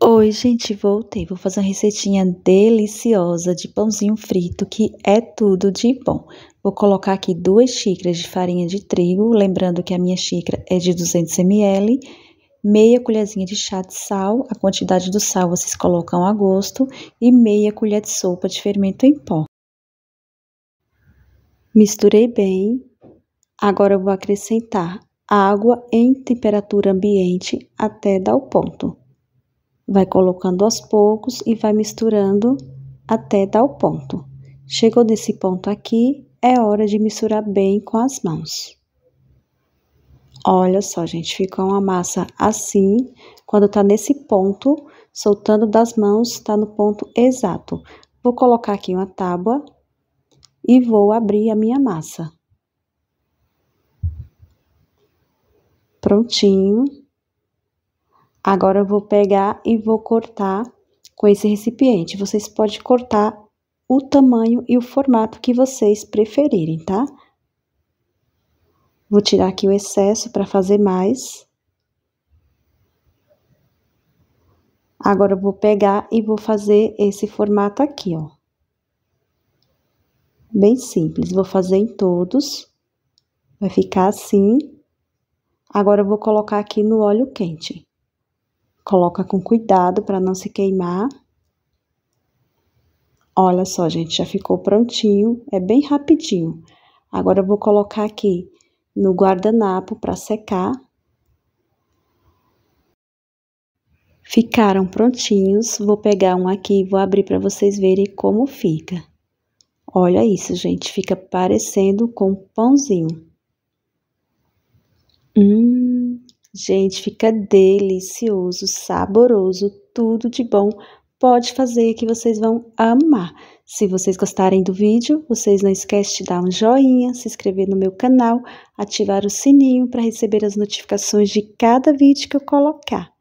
Oi, gente, voltei. Vou fazer uma receitinha deliciosa de pãozinho frito, que é tudo de bom. Vou colocar aqui duas xícaras de farinha de trigo, lembrando que a minha xícara é de 200 ml, meia colherzinha de chá de sal, a quantidade do sal vocês colocam a gosto, e meia colher de sopa de fermento em pó. Misturei bem. Agora eu vou acrescentar água em temperatura ambiente até dar o ponto. Vai colocando aos poucos e vai misturando até tal ponto. Chegou nesse ponto aqui, é hora de misturar bem com as mãos. Olha só, gente, ficou uma massa assim. Quando tá nesse ponto, soltando das mãos, tá no ponto exato. Vou colocar aqui uma tábua e vou abrir a minha massa. Prontinho. Agora eu vou pegar e vou cortar com esse recipiente. Vocês podem cortar o tamanho e o formato que vocês preferirem, tá? Vou tirar aqui o excesso para fazer mais. Agora eu vou pegar e vou fazer esse formato aqui, ó. Bem simples, vou fazer em todos. Vai ficar assim. Agora eu vou colocar aqui no óleo quente. Coloca com cuidado para não se queimar. Olha só, gente, já ficou prontinho, é bem rapidinho. Agora eu vou colocar aqui no guardanapo para secar. Ficaram prontinhos, vou pegar um aqui e vou abrir para vocês verem como fica. Olha isso, gente, fica parecendo com um pãozinho. Hum, Gente, fica delicioso, saboroso, tudo de bom. Pode fazer que vocês vão amar. Se vocês gostarem do vídeo, vocês não esquecem de dar um joinha, se inscrever no meu canal, ativar o sininho para receber as notificações de cada vídeo que eu colocar.